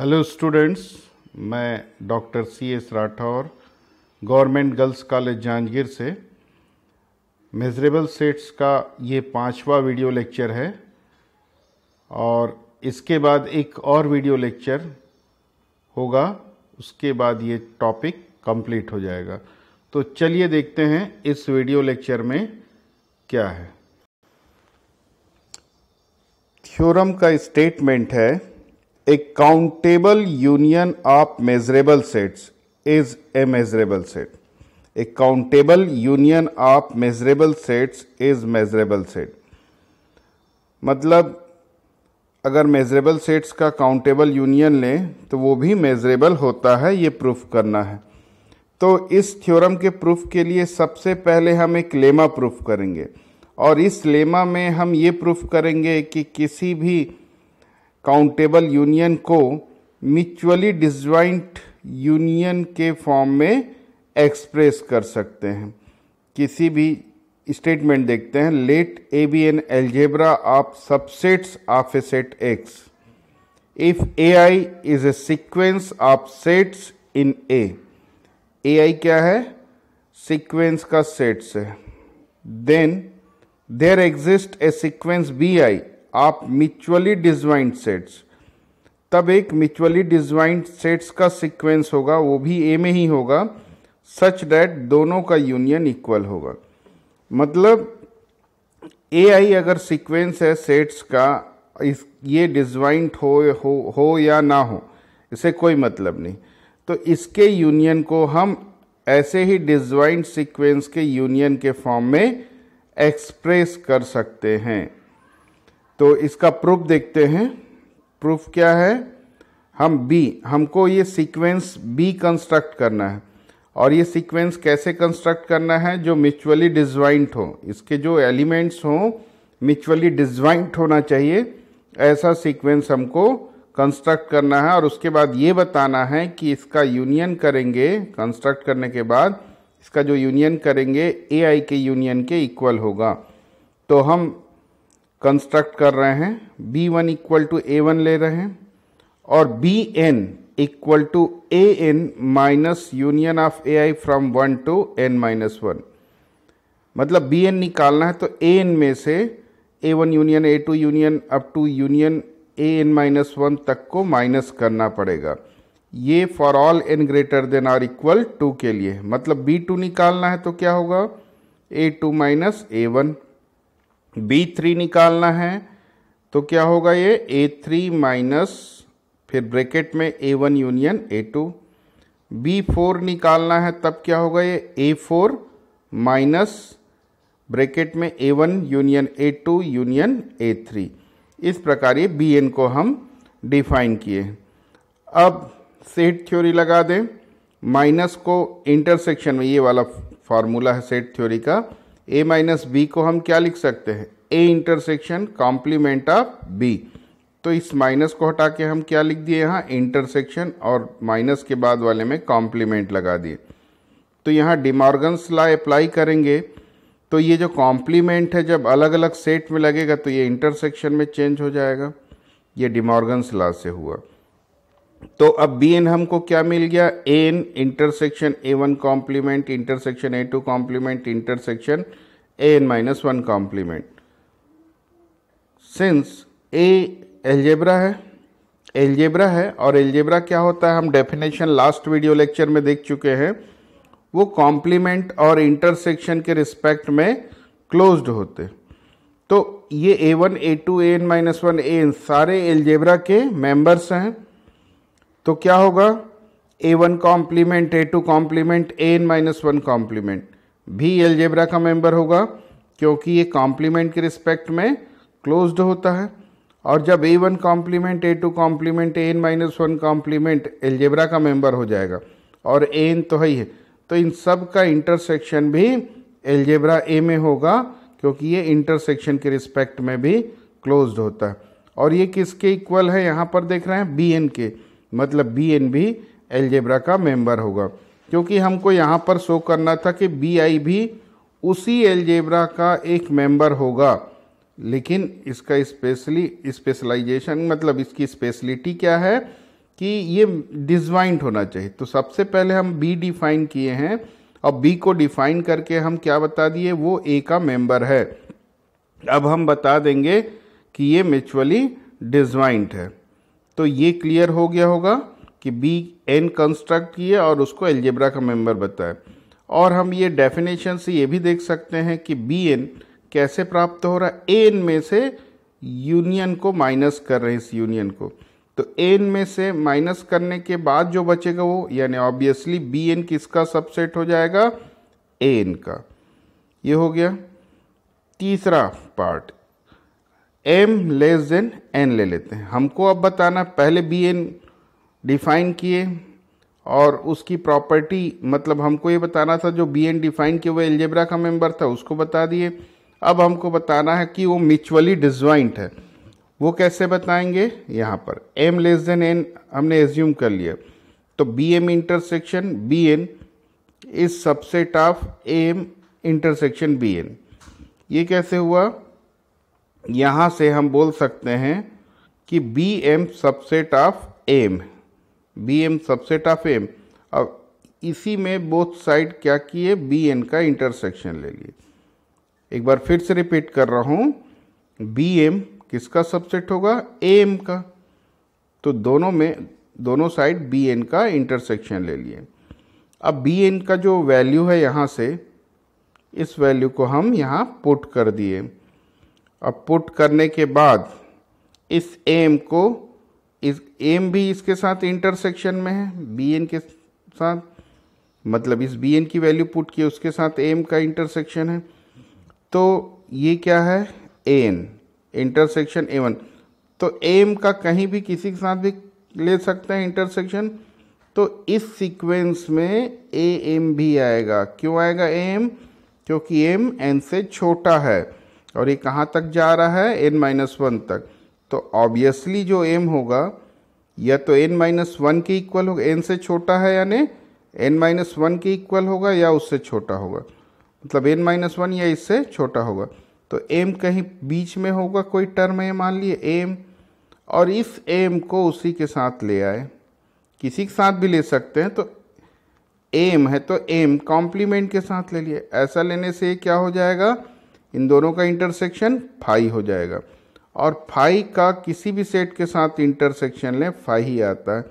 hello students मैं doctor C S Rathore government girls college Janjgir से measurable sets का ये पांचवा वीडियो लेक्चर है और इसके बाद एक और वीडियो लेक्चर होगा उसके बाद ये टॉपिक कंप्लीट हो जाएगा तो चलिए देखते हैं इस वीडियो लेक्चर में क्या है थ्योरम का स्टेटमेंट है a countable union of measurable sets is a measurable set a countable union of measurable sets is measurable set मतलब अगर मेजरेबल सेट्स का काउंटेबल यूनियन लें तो वो भी मेजरेबल होता है ये प्रूफ करना है तो इस थ्योरम के प्रूफ के लिए सबसे पहले हम एक लेमा प्रूफ करेंगे और इस लेमा में हम ये प्रूफ करेंगे कि किसी भी काउंटेबल यूनियन को म्यूचुअली डिज्वाइंट यूनियन के फॉर्म में एक्सप्रेस कर सकते हैं किसी भी स्टेटमेंट देखते हैं let A be an algebra of subsets of a set X if A I is a sequence of sets in A A I क्या है सिक्वेंस का सेट्स है then there exist a sequence B I of mutually disjoint sets तब एक mutually disjoint sets का sequence होगा वो भी ए में ही होगा सच डैट दोनों का यूनियन इक्वल होगा मतलब ए आई अगर सीक्वेंस है सेट्स का इस ये डिजाइंड हो, हो हो या ना हो इसे कोई मतलब नहीं तो इसके यूनियन को हम ऐसे ही डिजाइंड सीक्वेंस के यूनियन के फॉर्म में एक्सप्रेस कर सकते हैं तो इसका प्रूफ देखते हैं प्रूफ क्या है हम बी हमको ये सीक्वेंस बी कंस्ट्रक्ट करना है और ये सीक्वेंस कैसे कंस्ट्रक्ट करना है जो म्यूचुअली डिजवाइंट हो इसके जो एलिमेंट्स हों म्यूचुअली डिजवाइंट होना चाहिए ऐसा सीक्वेंस हमको कंस्ट्रक्ट करना है और उसके बाद ये बताना है कि इसका यूनियन करेंगे कंस्ट्रक्ट करने के बाद इसका जो यूनियन करेंगे ए आई के यूनियन के इक्वल होगा तो हम कंस्ट्रक्ट कर रहे हैं B one equal to A one ले रहे हैं और B N equal to A N minus union of A I from one to N minus one मतलब बी एन निकालना है तो ए एन में से A one union A two union up to union A N minus one तक को minus करना पड़ेगा ये for all N greater than or equal to के लिए मतलब बी टू निकालना है तो क्या होगा A two minus A one B three निकालना है तो क्या होगा ये ए थ्री माइनस फिर ब्रैकेट में A one union A two B four निकालना है तब क्या होगा ये ए फोर माइनस ब्रैकेट में A one union A two union A three इस प्रकार ये बी एन को हम डिफाइन किए अब सेट थ्योरी लगा दें माइनस को इंटरसेक्शन में ये वाला फार्मूला है सेट थ्योरी का ए माइनस बी को हम क्या लिख सकते हैं A intersection complement of B तो इस माइनस को हटा के हम क्या लिख दिए यहाँ इंटरसेक्शन और माइनस के बाद वाले में कॉम्प्लीमेंट लगा दिए तो यहाँ डिमार्गन्स ला अप्लाई करेंगे तो ये जो कॉम्प्लीमेंट है जब अलग अलग सेट में लगेगा तो ये इंटरसेक्शन में चेंज हो जाएगा ये डिमॉर्गन्स ला से हुआ तो अब बी एन हमको क्या मिल गया N intersection A one complement intersection A two complement intersection A N minus one complement since A algebra है एलजेब्रा है और एलजेब्रा क्या होता है हम डेफिनेशन लास्ट वीडियो लेक्चर में देख चुके हैं वो कॉम्प्लीमेंट और इंटरसेक्शन के रिस्पेक्ट में क्लोज्ड होते तो ये A one A two A N minus one A N सारे एलजेब्रा के मेंबर्स हैं तो क्या होगा A one complement A two complement A N minus one complement भी एलजेब्रा का मेंबर होगा क्योंकि ये कॉम्प्लीमेंट के रिस्पेक्ट में क्लोज्ड होता है और जब A one complement A two complement A N minus one complement algebra का मेंबर हो जाएगा और ए एन तो है ही है तो इन सब का इंटरसेक्शन भी एलजेब्रा ए में होगा क्योंकि ये इंटरसेक्शन के रिस्पेक्ट में भी क्लोज्ड होता है और ये किसके इक्वल है यहाँ पर देख रहे हैं बी एन के मतलब बी एन भी एलजेब्रा का मेंबर होगा क्योंकि हमको यहाँ पर शो करना था कि बी आई भी उसी एलजेब्रा का एक मेंबर होगा लेकिन इसका स्पेशली स्पेशलाइजेशन मतलब इसकी स्पेशलिटी क्या है कि ये डिजवाइंट होना चाहिए तो सबसे पहले हम बी डिफाइन किए हैं और बी को डिफाइन करके हम क्या बता दिए वो ए का मेंबर है अब हम बता देंगे कि ये म्यूचुअली डिजवाइंट है तो ये क्लियर हो गया होगा कि बी एन कंस्ट्रक्ट किए और उसको एल्जेब्रा का मेंबर बताए और हम ये डेफिनेशन से ये भी देख सकते हैं कि बी एन कैसे प्राप्त हो रहा है एन में से यूनियन को माइनस कर रहे हैं इस यूनियन को तो एन में से माइनस करने के बाद जो बचेगा वो यानी ऑब्वियसली बी एन किसका सबसेट हो जाएगा एन का ये हो गया तीसरा part M less than N ले लेते हैं हमको अब बताना पहले बी एन डिफाइन किए और उसकी प्रॉपर्टी मतलब हमको ये बताना था जो बी एन डिफाइन किए हुए एल्जेब्रा का मेंबर था उसको बता दिए अब हमको बताना है कि वो म्यूचुअली डिजॉइंट है वो कैसे बताएंगे यहाँ पर एम लेस देन एन हमने एज्यूम कर लिया तो B M intersection B N is subset of M intersection B N ये कैसे हुआ यहाँ से हम बोल सकते हैं कि B M subset of M B M subset of M अब इसी में बोथ साइड क्या किए बी एन का इंटरसेक्शन ले लिए एक बार फिर से रिपीट कर रहा हूँ बी एम किसका सबसेट होगा ए एम का तो दोनों में दोनों साइड बी एन का इंटरसेक्शन ले लिए अब बी एन का जो वैल्यू है यहाँ से इस वैल्यू को हम यहाँ पुट कर दिए अब पुट करने के बाद इस एम को इस एम भी इसके साथ इंटरसेक्शन में है बी एन के साथ मतलब इस बी एन की वैल्यू पुट की उसके साथ एम का इंटरसेक्शन है तो ये क्या है A N intersection A one तो एम का कहीं भी किसी के साथ भी ले सकते हैं इंटरसेक्शन तो इस सीक्वेंस में ए एम भी आएगा क्यों आएगा ए एम क्योंकि एम एन से छोटा है और ये कहाँ तक जा रहा है एन माइनस वन तक तो ऑब्वियसली जो एम होगा या तो एन माइनस वन के इक्वल होगा एन से छोटा है यानी एन माइनस वन के इक्वल होगा या उससे छोटा होगा मतलब एन माइनस वन या इससे छोटा होगा तो एम कहीं बीच में होगा कोई टर्म है मान लिए एम और इस एम को उसी के साथ ले आए किसी के साथ भी ले सकते हैं तो एम है तो एम कॉम्प्लीमेंट के साथ ले लिए ऐसा लेने से क्या हो जाएगा इन दोनों का इंटरसेक्शन फाई हो जाएगा और फाई का किसी भी सेट के साथ इंटरसेक्शन लें फाई ही आता है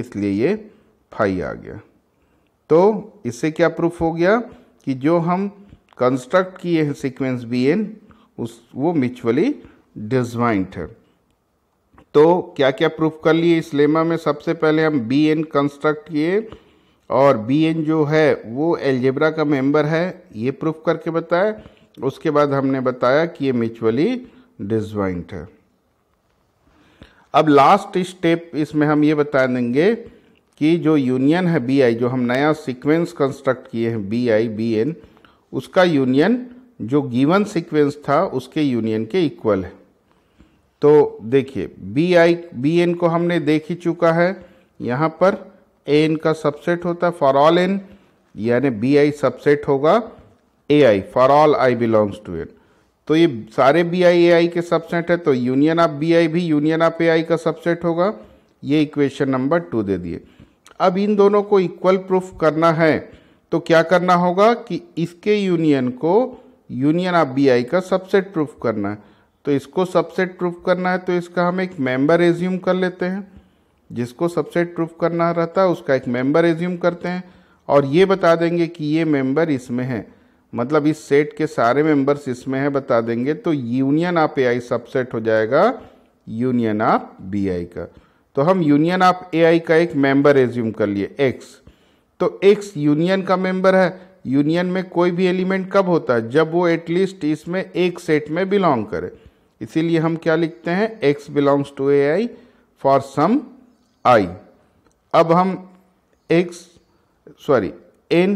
इसलिए ये फाई आ गया तो इससे क्या प्रूफ हो गया कि जो हम कंस्ट्रक्ट किए हैं सीक्वेंस बी एन उस वो म्यूचुअली डिजवाइंट है तो क्या क्या प्रूफ कर लिए इस लेमा में सबसे पहले हम बी एन कंस्ट्रक्ट किए और बी एन जो है वो एलजेब्रा का मेंबर है ये प्रूफ करके बताएं उसके बाद हमने बताया कि ये म्यूचुअली डिजॉइंट है अब लास्ट स्टेप इसमें हम ये बता देंगे कि जो यूनियन है बी आई जो हम नया सीक्वेंस कंस्ट्रक्ट किए हैं बी आई बी एन उसका यूनियन जो गिवन सीक्वेंस था उसके यूनियन के इक्वल है तो देखिए बी आई बी एन को हमने देख ही चुका है यहाँ पर ए एन का सबसेट होता है फॉर ऑल एन यानी बी आई सबसेट होगा A I for all I belongs to it तो ये सारे बी आई ए आई के सबसेट है तो यूनियन ऑफ बी आई भी यूनियन ऑफ ए आई का सबसेट होगा ये इक्वेशन नंबर टू दे दिए अब इन दोनों को इक्वल प्रूफ करना है तो क्या करना होगा कि इसके यूनियन को यूनियन ऑफ बी आई का सबसेट प्रूफ करना है तो इसको सबसेट प्रूफ करना है तो इसका हम एक मेंबर एज्यूम कर लेते हैं जिसको सबसेट प्रूफ करना रहता है उसका एक मेंबर एज्यूम करते हैं और ये बता देंगे कि ये मेंबर इसमें है मतलब इस सेट के सारे मेंबर्स इसमें हैं बता देंगे तो union of A I subset हो जाएगा यूनियन ऑफ बी आई का तो हम यूनियन ऑफ ए आई का एक मेंबर एज्यूम कर लिए एक्स तो एक्स यूनियन का मेंबर है यूनियन में कोई भी एलिमेंट कब होता है जब वो एटलीस्ट इसमें एक सेट में बिलोंग करे इसीलिए हम क्या लिखते हैं X belongs to A I for some I अब हम एक्स सॉरी एन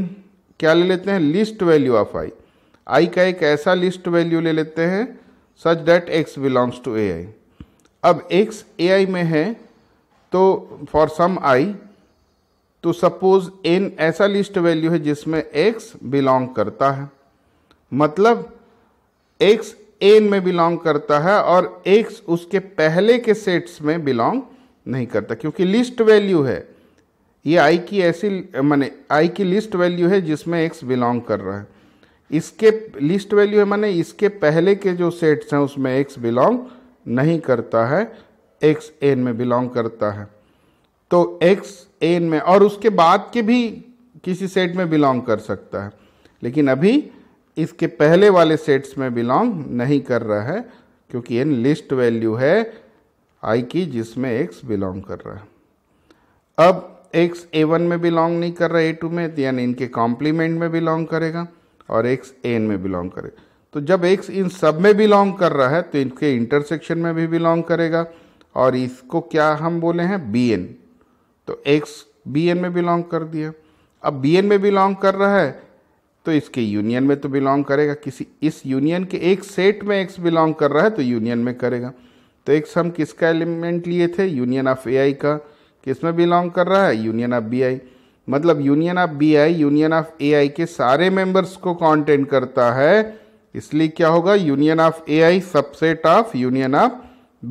क्या ले लेते हैं least value of I I का एक ऐसा लिस्ट वैल्यू ले लेते हैं such that X belongs to A I अब एक्स ए आई में है तो फॉर सम आई तो सपोज एन ऐसा लिस्ट वैल्यू है जिसमें एक्स बिलोंग करता है मतलब एक्स एन में बिलोंग करता है और एक्स उसके पहले के सेट्स में बिलोंग नहीं करता क्योंकि लिस्ट वैल्यू है ये आई की ऐसी माने आई की लिस्ट वैल्यू है जिसमें एक्स बिलोंग कर रहा है इसके लिस्ट वैल्यू है माने इसके पहले के जो सेट्स हैं उसमें एक्स बिलोंग नहीं करता है एक्स एन में बिलोंग करता है तो एक्स एन में और उसके बाद के भी किसी सेट में बिलोंग कर सकता है लेकिन अभी इसके पहले वाले सेट्स में बिलोंग नहीं कर रहा है क्योंकि n लिस्ट वैल्यू है आई की जिसमें एक्स बिलोंग कर रहा है अब एक्स ए वन में बिलोंग नहीं कर रहा ए टू में तो यानी इनके कॉम्प्लीमेंट में बिलोंग करेगा और एक्स एन में बिलोंग करेगा तो जब एक्स इन सब में बिलोंग कर रहा है तो इनके इंटरसेक्शन में भी बिलोंग करेगा और इसको क्या हम बोले हैं बी एन तो एक्स बी एन में बिलोंग कर दिया अब बी एन में बिलोंग कर रहा है तो इसके यूनियन में तो बिलोंग करेगा किसी इस यूनियन के एक सेट में एक्स बिलोंग कर रहा है तो यूनियन में करेगा तो एक्स हम किसका एलिमेंट लिए थे यूनियन ऑफ ए आई का किस में बिलोंग कर रहा है यूनियन ऑफ बी आई मतलब union of B I union of A I के सारे मेंबर्स को कॉन्टेंट करता है इसलिए क्या होगा union of A I subset of union of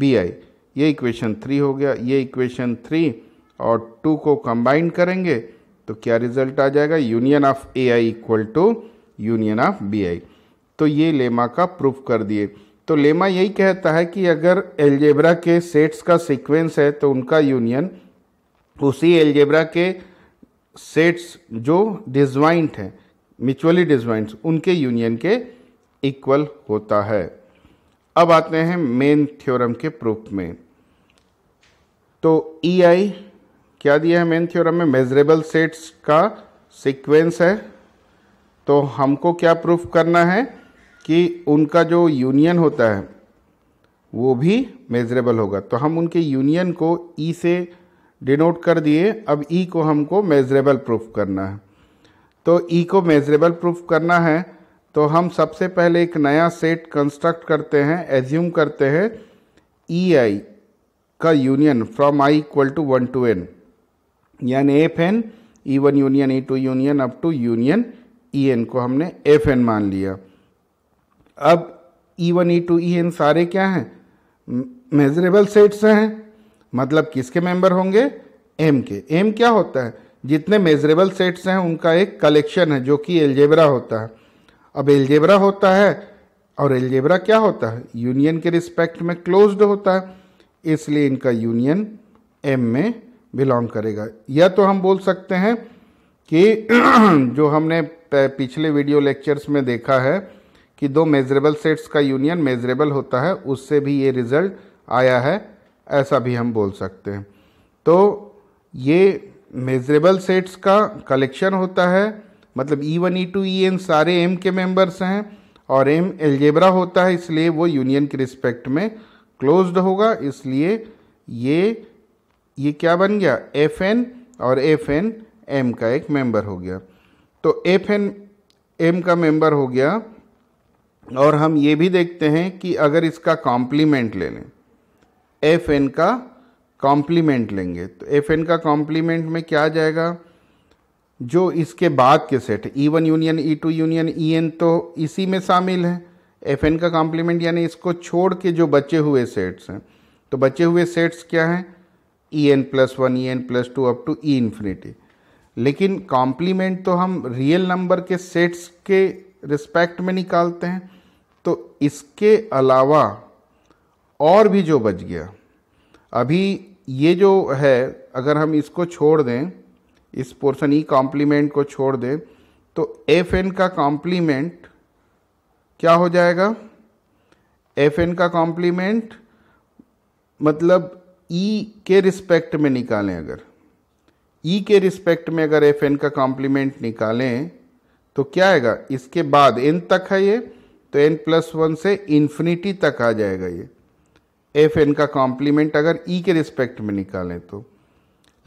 B I ये इक्वेशन थ्री हो गया ये इक्वेशन थ्री और टू को कंबाइन करेंगे तो क्या रिजल्ट आ जाएगा union of A I equal to union of B I तो ये लेमा का प्रूफ कर दिए तो लेमा यही कहता है कि अगर एल्जेब्रा के सेट्स का सीक्वेंस है तो उनका यूनियन उसी एलजेब्रा के सेट्स जो डिजवाइंट हैं म्यूचुअली डिज्वाइंट उनके यूनियन के इक्वल होता है अब आते हैं मेन थ्योरम के प्रूफ में तो ई e आई क्या दिया है मेन थ्योरम में मेजरेबल सेट्स का सीक्वेंस है तो हमको क्या प्रूफ करना है कि उनका जो यूनियन होता है वो भी मेजरेबल होगा तो हम उनके यूनियन को ई e से डिनोट कर दिए अब ई e को हमको मेजरेबल प्रूफ करना है तो ई e को मेजरेबल प्रूफ करना है तो हम सबसे पहले एक नया सेट कंस्ट्रक्ट करते हैं एज्यूम करते हैं ई e आई का union from I equal to one to N यानी F N E one union E two union up to union E N को हमने एफ एन मान लिया अब E one E two E N सारे क्या हैं मेजरेबल सेट्स हैं मतलब किसके मेंबर होंगे एम के एम क्या होता है जितने मेजरेबल सेट्स हैं उनका एक कलेक्शन है जो कि एलजेबरा होता है अब एलजेबरा होता है और एलजेबरा क्या होता है यूनियन के रिस्पेक्ट में क्लोज्ड होता है इसलिए इनका यूनियन एम में बिलोंग करेगा या तो हम बोल सकते हैं कि जो हमने पिछले वीडियो लेक्चर्स में देखा है कि दो मेजरेबल सेट्स का यूनियन मेजरेबल होता है उससे भी ये रिजल्ट आया है ऐसा भी हम बोल सकते हैं तो ये मेजरेबल सेट्स का कलेक्शन होता है मतलब E one E two E N सारे एम के मेंबर्स हैं और एम एलजेब्रा होता है इसलिए वो यूनियन के रिस्पेक्ट में क्लोज्ड होगा इसलिए ये ये क्या बन गया एफ एन और एफ एन एम का एक मेंबर हो गया तो एफ एन एम का मेंबर हो गया और हम ये भी देखते हैं कि अगर इसका कॉम्प्लीमेंट ले लें एफ एन का कॉम्प्लीमेंट लेंगे तो एफ एन का कॉम्प्लीमेंट में क्या आ जाएगा जो इसके बाद के set E one union E two union E N तो इसी में शामिल है एफ एन का कॉम्प्लीमेंट यानी इसको छोड़ के जो बचे हुए सेट्स हैं तो बचे हुए सेट्स क्या हैं E N plus one E N plus two up to E infinity लेकिन कॉम्प्लीमेंट तो हम रियल नंबर के सेट्स के रिस्पेक्ट में निकालते हैं तो इसके अलावा और भी जो बच गया अभी ये जो है अगर हम इसको छोड़ दें इस पोर्सन ई कॉम्प्लीमेंट को छोड़ दें तो एफ एन का कॉम्प्लीमेंट क्या हो जाएगा एफ एन का कॉम्प्लीमेंट मतलब ई e के रिस्पेक्ट में निकालें अगर ई e के रिस्पेक्ट में अगर एफ एन का कॉम्प्लीमेंट निकालें तो क्या आएगा इसके बाद एन तक है ये तो एन प्लस वन से इन्फिनिटी तक आ जाएगा ये एफ एन का कॉम्प्लीमेंट अगर ई e के रिस्पेक्ट में निकालें तो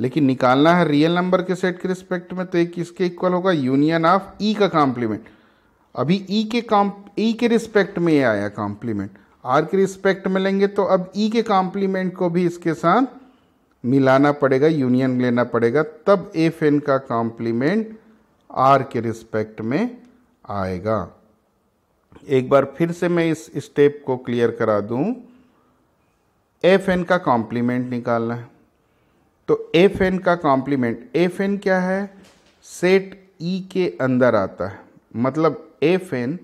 लेकिन निकालना है रियल नंबर के सेट के रिस्पेक्ट में तो एक किसके इक्वल होगा यूनियन ऑफ ई का कॉम्प्लीमेंट अभी ई e के काम ई e के रिस्पेक्ट में ये आया कॉम्प्लीमेंट आर के रिस्पेक्ट में लेंगे तो अब ई e के कॉम्प्लीमेंट को भी इसके साथ मिलाना पड़ेगा यूनियन लेना पड़ेगा तब एफ एन का कॉम्प्लीमेंट आर के रिस्पेक्ट में आएगा एक बार फिर से मैं इस स्टेप को क्लियर करा दूं एफ एन का कॉम्प्लीमेंट निकालना है तो एफ एन का कॉम्प्लीमेंट एफ एन क्या है सेट ई e के अंदर आता है मतलब एफ एन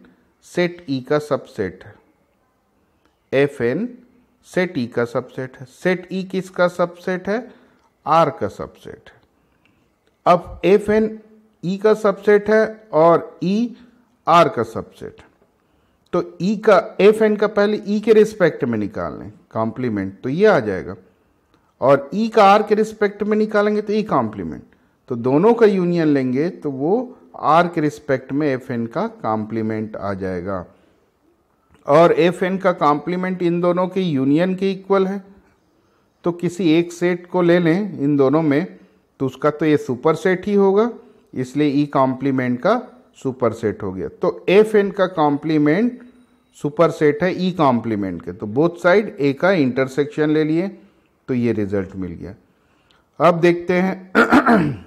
सेट ई का सबसेट है एफ एन सेट ई का सबसेट है सेट ई e किसका सबसेट है आर का सबसेट है अब एफ एन ई का सबसेट है और ई e आर का सबसेट तो ई e का एफ एन का पहले ई e के रिस्पेक्ट में निकाल लें कॉम्प्लीमेंट तो ये आ जाएगा और ई e का आर के रिस्पेक्ट में निकालेंगे तो ई e कॉम्प्लीमेंट तो दोनों का यूनियन लेंगे तो वो आर के रिस्पेक्ट में एफ एन का कॉम्प्लीमेंट आ जाएगा और एफ एन का कॉम्प्लीमेंट इन दोनों के यूनियन के इक्वल है तो किसी एक सेट को ले लें इन दोनों में तो उसका तो ये सुपर सेट ही होगा इसलिए ई e कॉम्प्लीमेंट का सुपर सेट हो गया तो एफ एन का कॉम्प्लीमेंट सुपर सेट है ई e कॉम्प्लीमेंट के तो बोथ साइड ए का इंटरसेक्शन ले लिए तो ये रिजल्ट मिल गया अब देखते हैं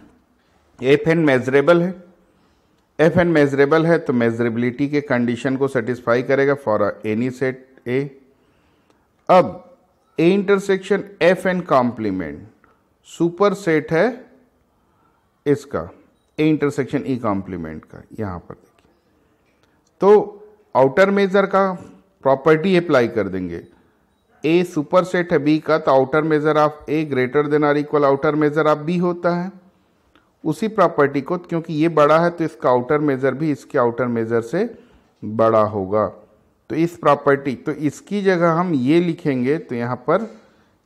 एफ एन मेजरेबल है एफ एन मेजरेबल है तो मेजरेबिलिटी के कंडीशन को सेटिस्फाई करेगा फॉर एनी सेट ए अब A intersection F N complement superset है इसका ए इंटरसेक्शन ई कॉम्प्लीमेंट का यहां पर देखिए तो आउटर मेजर का प्रॉपर्टी अप्लाई कर देंगे ए सुपर सेट है बी का तो outer measure of A greater than or equal outer measure of B होता है उसी प्रॉपर्टी को क्योंकि ये बड़ा है तो इसका आउटर मेजर भी इसके आउटर मेजर से बड़ा होगा तो इस प्रॉपर्टी तो इसकी जगह हम ये लिखेंगे तो यहाँ पर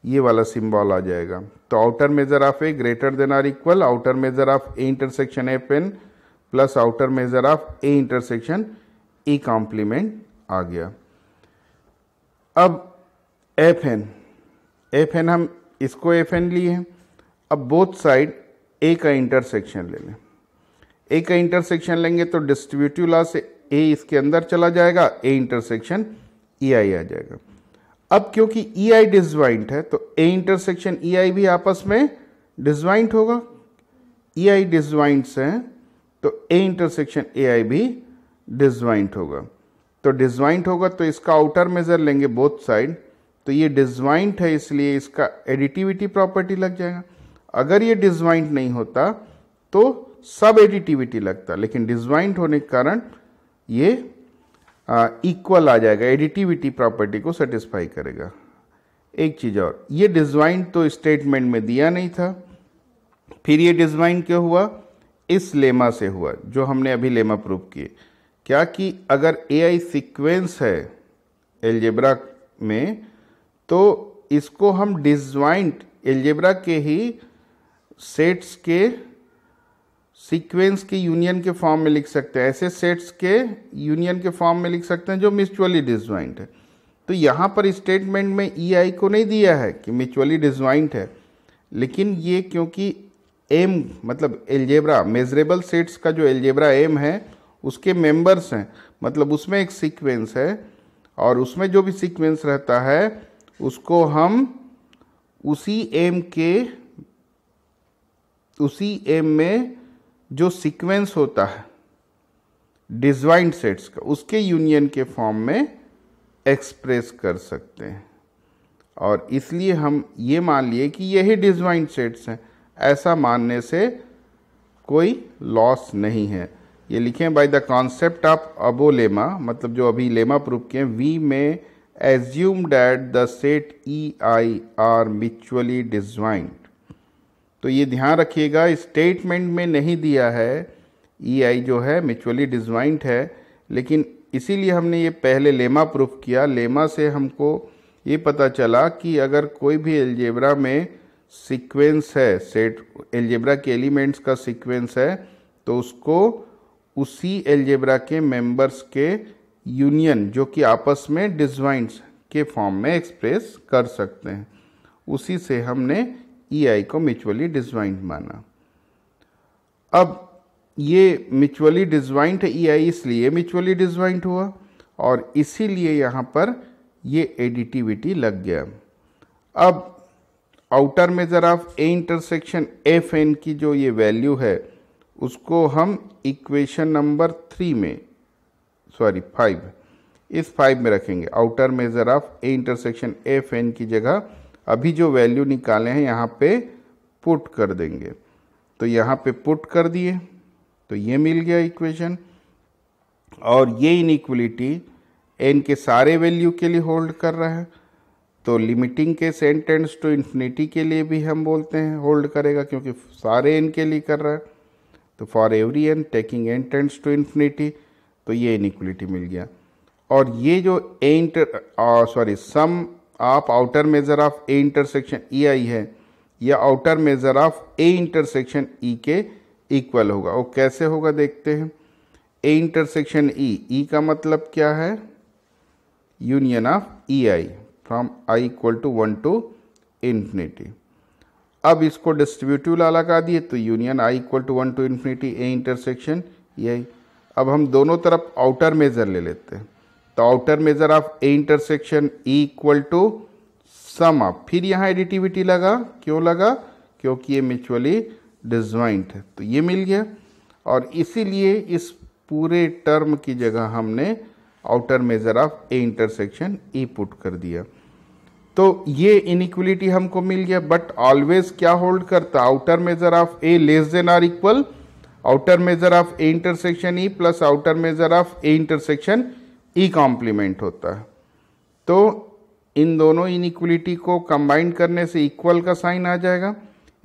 ये वाला सिंबल आ जाएगा तो outer measure of A greater than or equal outer measure of A intersection A pen plus outer measure of A intersection A complement आ गया अब एफ एन एफ एन हम इसको एफ एन लिए अब बोथ साइड ए का intersection ले लें ए का इंटरसेक्शन लेंगे तो डिस्ट्रीब्यूटिव लॉ से ए इसके अंदर चला जाएगा ए इंटरसेक्शन ई आई आ जाएगा अब क्योंकि ई आई डिजवाइंट है तो ए इंटरसेक्शन ई आई भी आपस में डिजवाइंट होगा ई आई डिजवाइंट्स हैं तो ए इंटरसेक्शन ए आई भी डिजवाइंट होगा तो डिजवाइंट होगा तो इसका आउटर मेजर लेंगे बोथ साइड तो ये डिजवाइंट है इसलिए इसका एडिटिविटी प्रॉपर्टी लग जाएगा अगर ये डिजवाइंट नहीं होता तो सब एडिटिविटी लगता लेकिन डिजवाइंट होने के कारण ये इक्वल आ जाएगा एडिटिविटी प्रॉपर्टी को सेटिस्फाई करेगा एक चीज़ और ये डिजवाइंट तो स्टेटमेंट में दिया नहीं था फिर ये डिजवाइन क्यों हुआ इस लेमा से हुआ जो हमने अभी लेमा प्रूव किए क्या कि अगर ए आई सिक्वेंस है एलजेब्रा में तो इसको हम डिजाइंट एलजेब्रा के ही सेट्स के सीक्वेंस के यूनियन के फॉर्म में लिख सकते हैं ऐसे सेट्स के यूनियन के फॉर्म में लिख सकते हैं जो म्यूचुअली डिजाइंट है तो यहाँ पर स्टेटमेंट में ई e आई को नहीं दिया है कि म्यूचुअली डिजाइंट है लेकिन ये क्योंकि एम मतलब एलजेब्रा मेजरेबल सेट्स का जो एलजेब्रा एम है उसके मेंबर्स हैं मतलब उसमें एक सीक्वेंस है और उसमें जो भी सीक्वेंस रहता है उसको हम उसी एम के उसी एम में जो सीक्वेंस होता है डिजवाइंड सेट्स का उसके यूनियन के फॉर्म में एक्सप्रेस कर सकते हैं और इसलिए हम ये मान लिए कि यही डिजवाइंड सेट्स हैं ऐसा मानने से कोई लॉस नहीं है ये लिखें by the concept of above lemma मतलब जो अभी लेमा प्रूफ किए वी में assume that the set E I are mutually disjoint तो ये ध्यान रखिएगा स्टेटमेंट में नहीं दिया है ई e आई जो है म्यूचुअली डिजवाइंट है लेकिन इसीलिए हमने ये पहले लेमा प्रूफ किया लेमा से हमको ये पता चला कि अगर कोई भी एल्जेब्रा में सीक्वेंस है सेट एल्जेब्रा के एलिमेंट्स का सीक्वेंस है तो उसको उसी एलजेब्रा के मेंबर्स के यूनियन जो कि आपस में डिजवाइंट्स के फॉर्म में एक्सप्रेस कर सकते हैं उसी से हमने ई e आई को म्यूचुअली डिजवाइंट माना अब ये म्यूचुअली डिजवाइंट ई आई इसलिए म्यूचुअली डिजवाइंट हुआ और इसीलिए यहाँ पर ये एडिटिविटी लग गया अब आउटर में ज़रा ए इंटरसेक्शन एफ एन की जो ये वैल्यू है उसको हम इक्वेशन नंबर थ्री में सॉरी फाइव इस फाइव में रखेंगे outer measure of A intersection F N की जगह अभी जो वैल्यू निकाले हैं यहाँ पे पुट कर देंगे तो यहाँ पे पुट कर दिए तो ये मिल गया इक्वेशन और ये इनइक्वलिटी एन के सारे वैल्यू के लिए होल्ड कर रहा है तो लिमिटिंग के सेंटेंस टू इन्फिनिटी के लिए भी हम बोलते हैं होल्ड करेगा क्योंकि सारे एन के लिए कर रहा है तो for every N taking N tends to infinity तो ये इनिक्वलिटी मिल गया और ये जो A inter sorry sum of outer measure of A intersection E I है या outer measure of A intersection E के इक्वल होगा वो कैसे होगा देखते हैं ए इंटरसेक्शन ई ई का मतलब क्या है union of E I from I equal to one to infinity अब इसको डिस्ट्रीब्यूटिव ला लगा दिए तो union I equal to one to infinity A intersection ये अब हम दोनों तरफ आउटर मेज़र ले लेते हैं तो outer measure of A intersection E equal to sum of फिर यहाँ एडिटिविटी लगा क्यों लगा क्योंकि ये म्यूचुअली डिजॉइंट है तो ये मिल गया और इसीलिए इस पूरे टर्म की जगह हमने outer measure of A intersection E put कर दिया तो ये इनिक्वलिटी हमको मिल गया बट ऑलवेज क्या होल्ड करता outer measure of A less than or equal outer measure of A intersection E plus outer measure of A intersection E complement होता है तो इन दोनों इनिक्वलिटी को कंबाइन करने से इक्वल का साइन आ जाएगा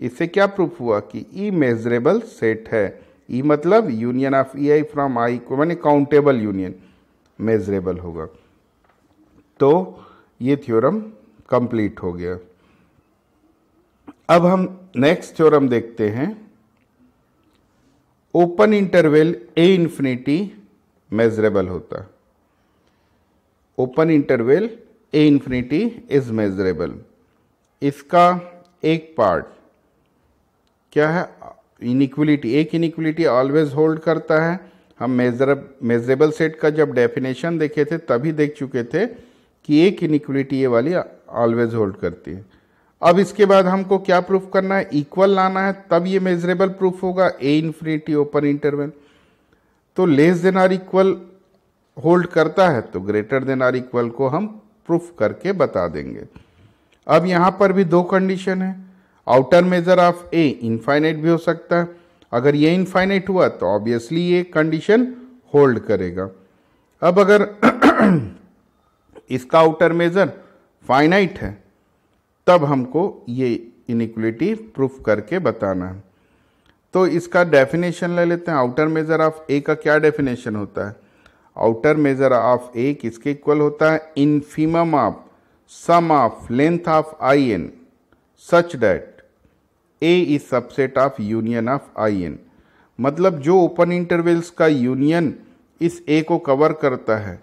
इससे क्या प्रूफ हुआ कि ई मेजरेबल सेट है ई e मतलब union of E I from I को मैंने काउंटेबल यूनियन मेजरेबल होगा तो ये थ्योरम कंप्लीट हो गया अब हम नेक्स्ट थ्योरम देखते हैं ओपन इंटरवेल ए इन्फिनिटी मेजरेबल होता open interval A infinity is measurable इसका एक पार्ट क्या है इनिक्वलिटी एक इनिक्वलिटी ऑलवेज होल्ड करता है हम मेजर मेजरेबल सेट का जब डेफिनेशन देखे थे तभी देख चुके थे कि एक इनिक्वलिटी ये वाली ऑलवेज होल्ड करती है अब इसके बाद हमको क्या प्रूफ करना है इक्वल लाना है तब ये मेजरेबल प्रूफ होगा ए इन्फिनिटी ओपन इंटरवल तो less than or equal hold करता है तो ग्रेटर देन आर इक्वल को हम प्रूफ करके बता देंगे अब यहाँ पर भी दो कंडीशन है outer measure of a infinite भी हो सकता है अगर ये इनफाइनाइट हुआ तो ऑब्वियसली ये कंडीशन होल्ड करेगा अब अगर इसका आउटर मेजर फाइनाइट है तब हमको ये इनिक्वलिटी प्रूफ करके बताना है तो इसका डेफिनेशन ले लेते हैं आउटर मेज़र ऑफ ए का क्या डेफिनेशन होता है आउटर मेज़र ऑफ ए किसके इक्वल होता है infimum of sum of length of I n such that A is subset of union of I n मतलब जो ओपन इंटरवेल्स का यूनियन इस ए को कवर करता है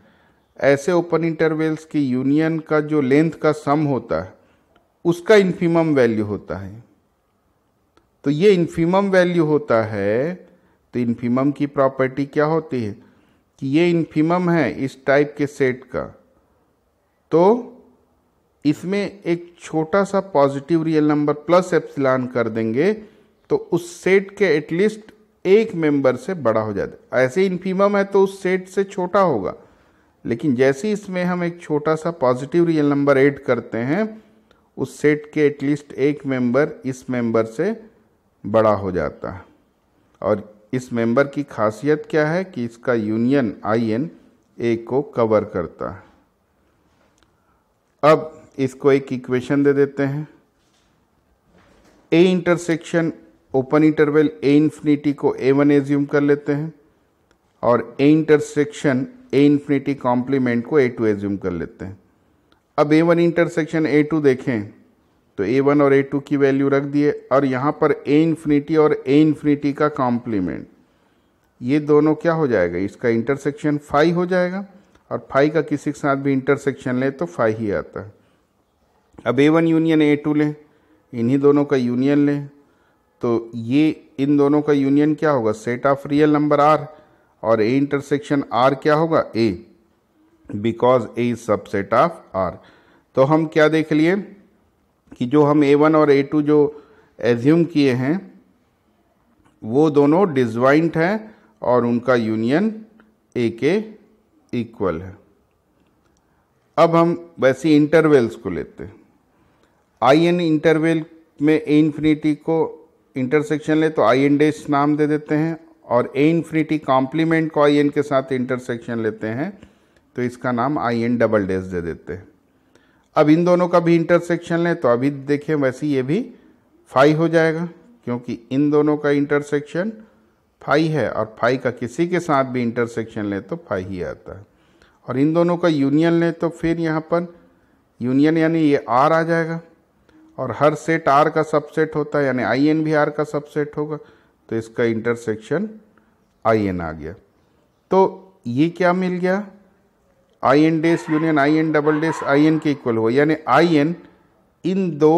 ऐसे ओपन इंटरवेल्स की यूनियन का जो लेंथ का सम होता है उसका इन्फीमम वैल्यू होता है तो ये इन्फीमम वैल्यू होता है तो इन्फीमम की प्रॉपर्टी क्या होती है कि ये इन्फीमम है इस टाइप के सेट का तो इसमें एक छोटा सा positive real number plus epsilon कर देंगे तो उस सेट के एटलीस्ट एक मेंबर से बड़ा हो जाता है ऐसे इन्फीमम है तो उस सेट से छोटा होगा लेकिन जैसे इसमें हम एक छोटा सा पॉजिटिव रियल नंबर ऐड करते हैं उस सेट के एटलीस्ट एक मेंबर इस मेंबर से बड़ा हो जाता है और इस मेंबर की खासियत क्या है कि इसका यूनियन आई एन ए को कवर करता है अब इसको एक इक्वेशन दे देते हैं A intersection open interval a infinity को ए वन एज्यूम कर लेते हैं और A intersection a infinity complement को ए टू एज्यूम कर लेते हैं अब A one intersection A two देखें तो ए वन और ए टू की वैल्यू रख दिए और यहाँ पर ए इन्फिनिटी और ए इन्फिनिटी का कॉम्प्लीमेंट ये दोनों क्या हो जाएगा इसका इंटरसेक्शन फाइव हो जाएगा और फाइव का किसी के साथ भी इंटरसेक्शन लें तो फाइव ही आता है अब A one union A two लें इन्हीं दोनों का यूनियन लें तो ये इन दोनों का यूनियन क्या होगा set of real number R और ए इंटरसेक्शन आर क्या होगा A because A is subset of R तो हम क्या देख लिए कि जो हम ए वन और ए टू जो एज्यूम किए हैं वो दोनों डिजवाइंट हैं और उनका यूनियन ए के इक्वल है अब हम वैसे इंटरवेल्स को लेते हैं आई एन इंटरवेल में ए इन्फिनिटी को इंटरसेक्शन ले तो आई एन डेस नाम दे देते हैं और ए इन्फिनिटी कॉम्प्लीमेंट को आई एन के साथ इंटरसेक्शन लेते हैं तो इसका नाम आई एन डबल डेस दे देते हैं अब इन दोनों का भी इंटरसेक्शन लें तो अभी देखें वैसे ये भी फाई हो जाएगा क्योंकि इन दोनों का इंटरसेक्शन फाई है और फाई का किसी के साथ भी इंटरसेक्शन लें तो फाई ही आता है और इन दोनों का यूनियन लें तो फिर यहाँ पर यूनियन यानी ये आर आ जाएगा और हर सेट आर का सबसेट होता है यानी आई एन भी आर का सबसेट होगा तो इसका इंटरसेक्शन आई एन आ गया तो ये क्या मिल गया I n dash union I n double dash I n के इक्वल हुआ यानी आई एन इन दो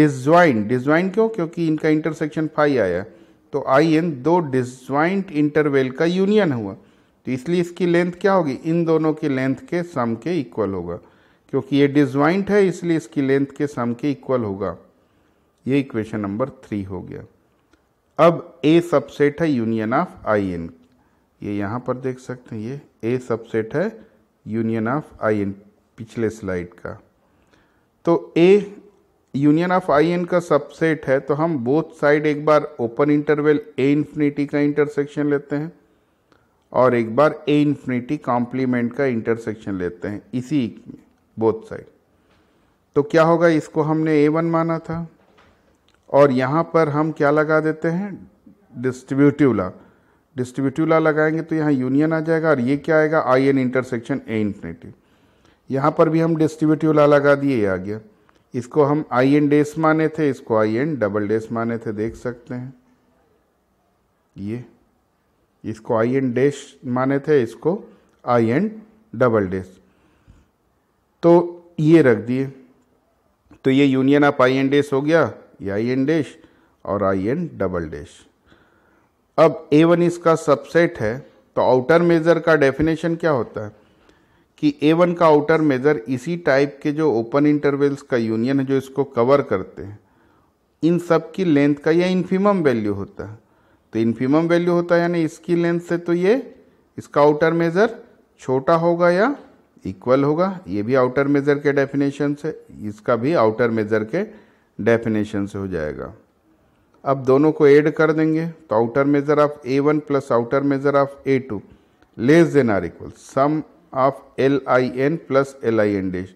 डिज्वाइंट डिज्वाइंट क्यों क्योंकि इनका इंटरसेक्शन फाइव आया तो आई एन दो डिज्वाइंट इंटरवेल का यूनियन हुआ तो इसलिए इसकी लेंथ क्या होगी इन दोनों की लेंथ के सम के इक्वल होगा क्योंकि ये डिज्वाइंट है इसलिए इसकी लेंथ के सम के इक्वल होगा ये इक्वेशन नंबर थ्री हो गया अब ए सबसेट है यूनियन ऑफ आई एन ये यहाँ पर देख सकते हैं ये ए सबसेट है यूनियन ऑफ आई एन पिछले स्लाइड का तो A union of I n का सबसेट है तो हम बोथ साइड एक बार ओपन इंटरवल ए इन्फिनिटी का इंटरसेक्शन लेते हैं और एक बार ए इन्फिनिटी कॉम्प्लीमेंट का इंटरसेक्शन लेते हैं इसी बोथ साइड तो क्या होगा इसको हमने ए वन माना था और यहाँ पर हम क्या लगा देते हैं डिस्ट्रीब्यूटिव ला डिस्ट्रीब्यूटिव ला लगाएंगे तो यहाँ यूनियन आ जाएगा और ये क्या आएगा I n intersection a infinity यहाँ पर भी हम डिस्ट्रीब्यूटिव ला लगा दिए आ गया इसको हम आई एन डेस माने थे इसको आई एन डबल डेस माने थे देख सकते हैं ये इसको आई एन डेस माने थे इसको आई एन डबल डेस तो ये रख दिए तो ये union of I n dash हो गया या आई एन डैश और आई एन डबल डैश अब ए वन इसका सबसेट है तो आउटर मेजर का डेफिनेशन क्या होता है कि ए वन का आउटर मेजर इसी टाइप के जो ओपन इंटरवल्स का यूनियन है जो इसको कवर करते हैं इन सब की लेंथ का यह इन्फीमम वैल्यू होता है तो इन्फीमम वैल्यू होता है यानी इसकी लेंथ से तो ये इसका आउटर मेजर छोटा होगा या इक्वल होगा ये भी आउटर मेजर के डेफिनेशन से इसका भी आउटर मेजर के डेफिनेशन से हो जाएगा अब दोनों को ऐड कर देंगे तो outer measure of A one plus outer measure of A two less than or equal sum of L I n plus L I n dash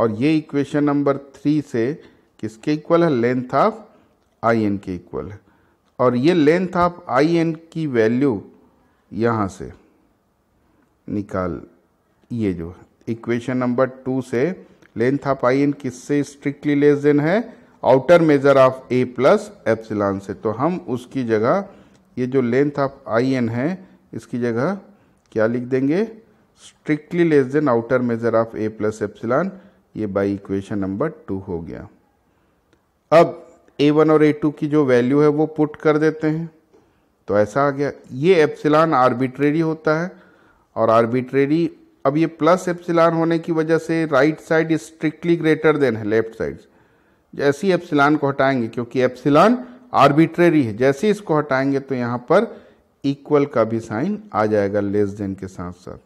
और ये इक्वेशन नंबर थ्री से किसके इक्वल है लेंथ ऑफ आई एन के equal है और ये length of I n की वैल्यू यहाँ से निकाल ये जो है इक्वेशन नंबर टू से लेंथ ऑफ आई एन किससे स्ट्रिक्टली लेस देन है outer measure of A plus epsilon से तो हम उसकी जगह ये जो लेंथ ऑफ आई एन है इसकी जगह क्या लिख देंगे strictly less than outer measure of A plus epsilon ये बाई इक्वेशन नंबर टू हो गया अब ए वन और ए टू की जो वैल्यू है वो पुट कर देते हैं तो ऐसा आ गया ये एप्सिलॉन आर्बिट्रेरी होता है और आर्बिट्रेरी अब ये प्लस एप्सिलॉन होने की वजह से right side strictly greater than है लेफ्ट साइड जैसे ही एप्सिलान को हटाएंगे क्योंकि एप्सिलान आर्बिट्रेरी है जैसे ही इसको हटाएंगे तो यहाँ पर इक्वल का भी साइन आ जाएगा लेस देन के साथ साथ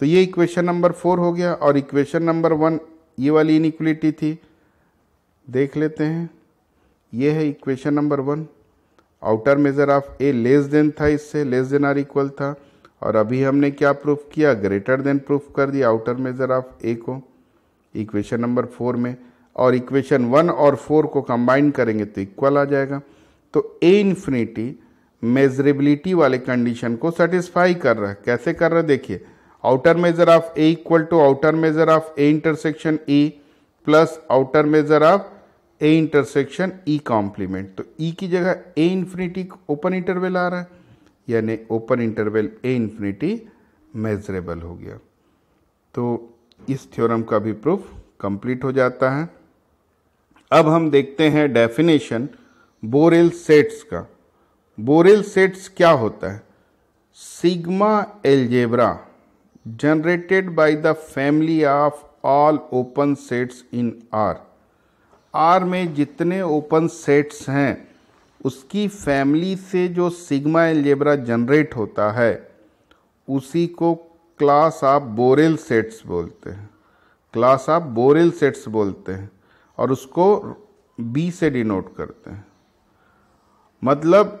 तो ये इक्वेशन नंबर फोर हो गया और इक्वेशन नंबर वन ये वाली इनिक्वलिटी थी देख लेते हैं ये है equation number one outer measure of A less than था इससे लेस देन आर इक्वल था और अभी हमने क्या प्रूफ किया ग्रेटर देन प्रूफ कर दिया आउटर मेजर ऑफ ए को इक्वेशन नंबर फोर में और इक्वेशन वन और फोर को कंबाइन करेंगे तो इक्वल आ जाएगा तो ए इन्फिनिटी मेजरेबिलिटी वाले कंडीशन को सेटिस्फाई कर रहा है कैसे कर रहा है देखिए outer measure of A equal to outer measure of A intersection E plus outer measure of A intersection E complement तो ई e की जगह ए इन्फिनिटी ओपन इंटरवेल आ रहा है यानी ओपन इंटरवेल ए इन्फिनिटी मेजरेबल हो गया तो इस थ्योरम का भी प्रूफ कंप्लीट हो जाता है अब हम देखते हैं डेफिनेशन बोरेल सेट्स का बोरेल सेट्स क्या होता है sigma algebra generated by the family of all open sets in R R में जितने ओपन सेट्स हैं उसकी फैमिली से जो सिग्मा एलजेब्रा जनरेट होता है उसी को क्लास ऑफ बोरेल सेट्स बोलते हैं क्लास ऑफ बोरेल सेट्स बोलते हैं और उसको बी से डिनोट करते हैं मतलब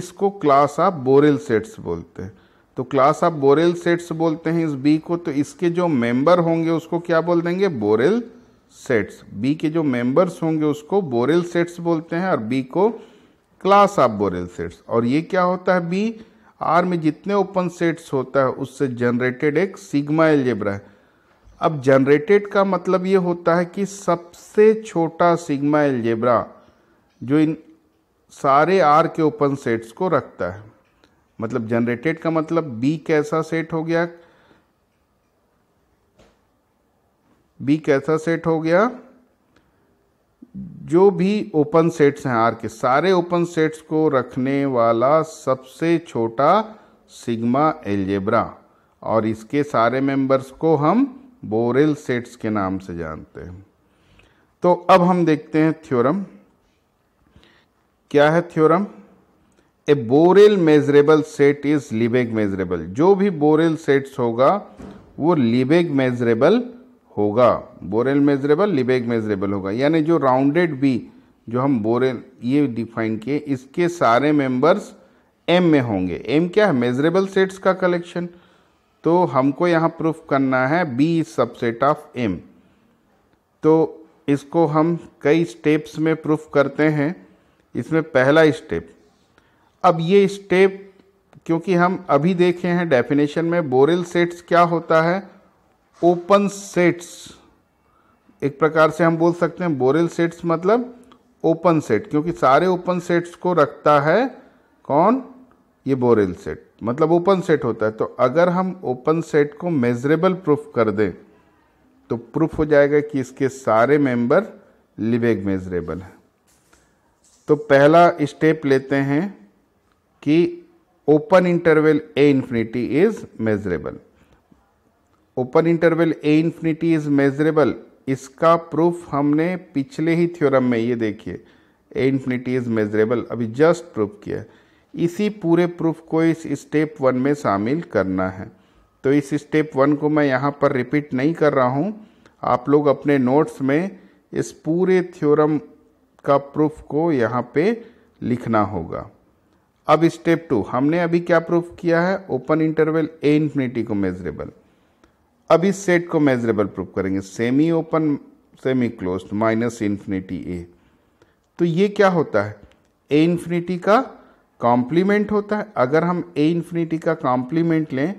इसको क्लास ऑफ बोरेल सेट्स बोलते हैं तो क्लास ऑफ बोरेल सेट्स बोलते हैं इस बी को तो इसके जो मेंबर होंगे उसको क्या बोल देंगे बोरेल सेट्स बी के जो मेंबर्स होंगे उसको बोरेल सेट्स बोलते हैं और बी को क्लास ऑफ बोरेल सेट्स और ये क्या होता है बी आर में जितने ओपन सेट्स होता है उससे जनरेटेड एक सिग्मा एल्जेब्रा है अब जनरेटेड का मतलब ये होता है कि सबसे छोटा सिग्मा एलजेब्रा जो इन सारे आर के ओपन सेट्स को रखता है मतलब जनरेटेड का मतलब बी कैसा सेट हो गया बी कैसा सेट हो गया जो भी ओपन सेट्स हैं आर के सारे ओपन सेट्स को रखने वाला सबसे छोटा सिग्मा एलजेब्रा और इसके सारे मेंबर्स को हम बोरेल सेट्स के नाम से जानते हैं तो अब हम देखते हैं थ्योरम क्या है theorem a Borel measurable set is Lebesgue measurable जो भी बोरेल सेट्स होगा वो लिबेग मेजरेबल होगा बोरेल मेजरेबल लिबेग मेजरेबल होगा यानी जो राउंडेड बी जो हम बोरेल ये डिफाइन किए इसके सारे मेंबर्स एम में होंगे एम क्या है मेजरेबल सेट्स का कलेक्शन तो हमको यहाँ प्रूफ करना है B is subset of M तो इसको हम कई स्टेप्स में प्रूफ करते हैं इसमें पहला स्टेप अब ये स्टेप क्योंकि हम अभी देखे हैं डेफिनेशन में बोरेल सेट्स क्या होता है ओपन सेट्स एक प्रकार से हम बोल सकते हैं बोरेल सेट्स मतलब ओपन सेट क्योंकि सारे ओपन सेट्स को रखता है कौन ये बोरेल सेट मतलब ओपन सेट होता है तो अगर हम ओपन सेट को मेजरेबल प्रूफ कर दें तो प्रूफ हो जाएगा कि इसके सारे मेंबर लिबेग मेजरेबल हैं तो पहला स्टेप लेते हैं कि open interval a infinity is measurable open interval a infinity is measurable इसका प्रूफ हमने पिछले ही थ्योरम में ये देखिए ए इन्फिनिटी इज मेजरेबल अभी जस्ट प्रूफ किया है इसी पूरे प्रूफ को इस स्टेप वन में शामिल करना है तो इस स्टेप वन को मैं यहाँ पर रिपीट नहीं कर रहा हूँ आप लोग अपने नोट्स में इस पूरे थ्योरम का प्रूफ को यहाँ पे लिखना होगा अब स्टेप टू हमने अभी क्या प्रूफ किया है ओपन इंटरवल ए इन्फिनिटी को मेजरेबल अब इस सेट को मेजरेबल प्रूफ करेंगे semi open semi close minus infinity a तो ये क्या होता है ए इन्फिनिटी का कॉम्प्लीमेंट होता है अगर हम ए इन्फिनिटी का कॉम्प्लीमेंट लें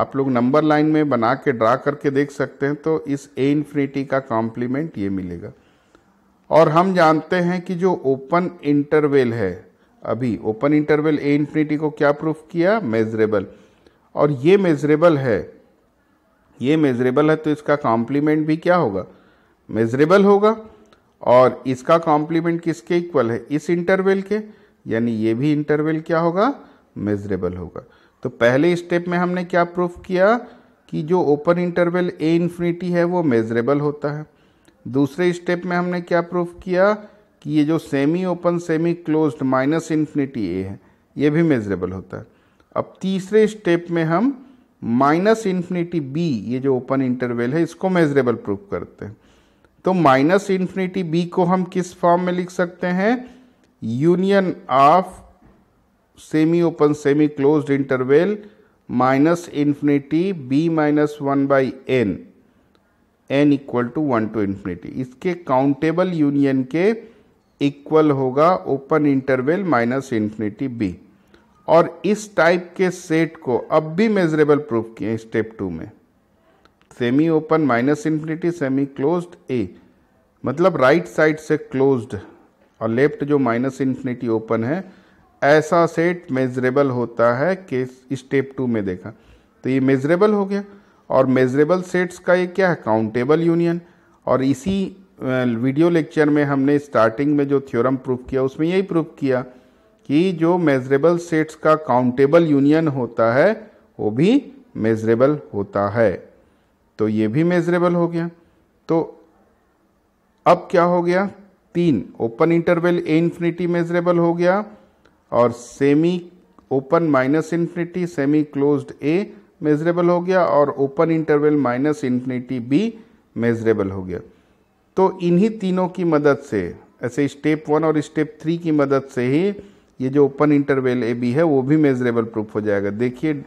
आप लोग नंबर लाइन में बना के ड्रा करके देख सकते हैं तो इस ए इन्फिनिटी का कॉम्प्लीमेंट ये मिलेगा और हम जानते हैं कि जो ओपन इंटरवेल है अभी ओपन इंटरवेल ए इन्फिनिटी को क्या प्रूफ किया मेजरेबल और ये मेजरेबल है ये मेजरेबल है तो इसका कॉम्प्लीमेंट भी क्या होगा मेजरेबल होगा और इसका कॉम्प्लीमेंट किसके इक्वल है इस इंटरवेल के यानी ये भी इंटरवल क्या होगा मेजरेबल होगा तो पहले स्टेप में हमने क्या प्रूफ किया कि जो ओपन इंटरवल ए इन्फिनिटी है वो मेजरेबल होता है दूसरे स्टेप में हमने क्या प्रूफ किया कि ये जो semi open semi closed minus infinity a है ये भी मेजरेबल होता है अब तीसरे स्टेप में हम माइनस इन्फिनिटी बी ये जो ओपन इंटरवल है इसको मेजरेबल प्रूफ करते हैं तो माइनस इन्फिनिटी बी को हम किस फॉर्म में लिख सकते हैं union of semi open semi close interval minus infinity b minus one by n n equal to one to infinity इसके काउंटेबल यूनियन के इक्वल होगा open interval minus infinity b और इस टाइप के सेट को अब भी मेजरेबल प्रूफ किए स्टेप टू में semi open minus infinity semi closed a मतलब राइट right साइड से क्लोज्ड और लेफ्ट जो माइनस इन्फिनिटी ओपन है ऐसा सेट मेजरेबल होता है कि स्टेप टू में देखा तो ये मेजरेबल हो गया और मेजरेबल सेट्स का ये क्या है काउंटेबल यूनियन और इसी वीडियो लेक्चर में हमने स्टार्टिंग में जो थ्योरम प्रूफ किया उसमें यही प्रूफ किया कि जो मेजरेबल सेट्स का काउंटेबल यूनियन होता है वो भी मेजरेबल होता है तो ये भी मेजरेबल हो गया तो अब क्या हो गया तीन open interval a infinity measurable हो गया और semi open minus infinity semi closed a measurable हो गया और open interval minus infinity b measurable हो गया तो इन्हीं तीनों की मदद से ऐसे स्टेप वन और स्टेप थ्री की मदद से ही ये जो ओपन इंटरवेल ए बी है वो भी मेजरेबल प्रूफ हो जाएगा देखिए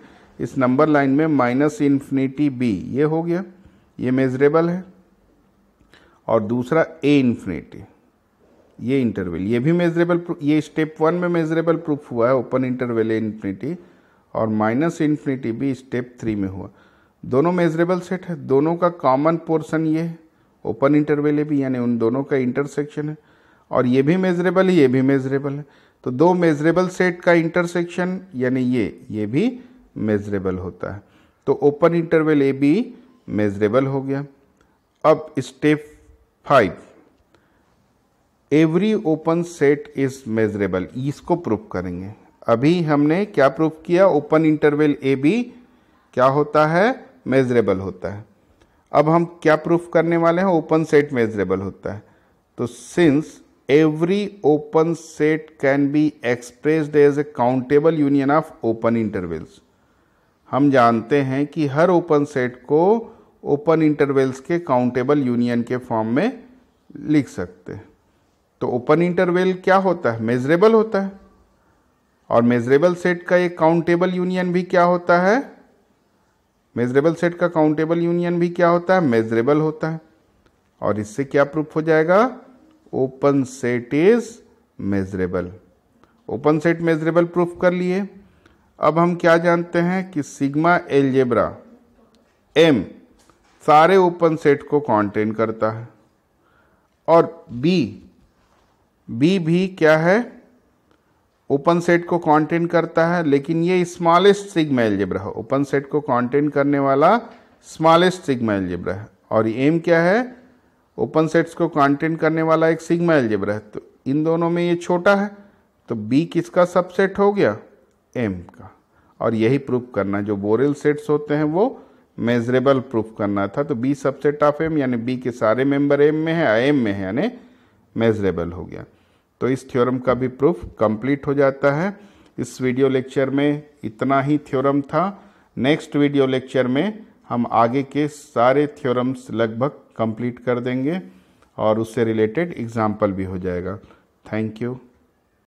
इस नंबर लाइन में माइनस इन्फिनिटी बी ये हो गया ये मेजरेबल है और दूसरा ए इन्फिनिटी ये इंटरवल ये भी मेजरेबल ये स्टेप वन में मेजरेबल प्रूफ हुआ है ओपन इंटरवल ए इन्फिनिटी और माइनस इन्फिनिटी भी स्टेप थ्री में हुआ दोनों मेजरेबल सेट है दोनों का कॉमन पोर्शन ये है ओपन इंटरवल ए भी यानी उन दोनों का इंटरसेक्शन है और ये भी मेजरेबल है ये भी मेजरेबल है तो दो मेजरेबल सेट का इंटरसेक्शन यानी ये ये भी मेजरेबल होता है तो ओपन इंटरवल ए भी मेजरेबल हो गया अब step five every open set is measurable इसको प्रूफ करेंगे अभी हमने क्या प्रूफ किया ओपन इंटरवल ए बी क्या होता है मेजरेबल होता है अब हम क्या प्रूफ करने वाले हैं ओपन सेट मेजरेबल होता है तो since every open set can be expressed as a countable union of open intervals हम जानते हैं कि हर ओपन सेट को ओपन इंटरवल्स के काउंटेबल यूनियन के फॉर्म में लिख सकते हैं तो ओपन इंटरवेल क्या होता है मेजरेबल होता है और मेजरेबल सेट का एक काउंटेबल यूनियन भी क्या होता है मेजरेबल सेट का काउंटेबल यूनियन भी क्या होता है मेजरेबल होता है और इससे क्या प्रूफ हो जाएगा open set is measurable open set measurable proof कर लिए अब हम क्या जानते हैं कि सिग्मा एलजेब्रा एम सारे ओपन सेट को कॉन्टेन करता है और बी बी भी क्या है ओपन सेट को कॉन्टेन करता है लेकिन ये स्मॉलेस्ट सिग्मा एल्जेब्रा है ओपन सेट को कॉन्टेन करने वाला स्मॉलेस्ट सिग्मा एल्जेब्रा है और एम क्या है ओपन सेट्स को कॉन्टेन करने वाला एक सिग्मा एल्जेब्रा है तो इन दोनों में ये छोटा है तो बी किसका सबसेट हो गया एम का और यही प्रूफ करना जो बोरेल सेट्स होते हैं वो मेजरेबल प्रूफ करना था तो बी सबसेट ऑफ एम यानी बी के सारे मेंबर एम में है एम में है यानी मेजरेबल हो गया तो इस थ्योरम का भी प्रूफ कंप्लीट हो जाता है इस वीडियो लेक्चर में इतना ही थ्योरम था नेक्स्ट वीडियो लेक्चर में हम आगे के सारे थ्योरम्स लगभग कंप्लीट कर देंगे और उससे रिलेटेड एग्जाम्पल भी हो जाएगा थैंक यू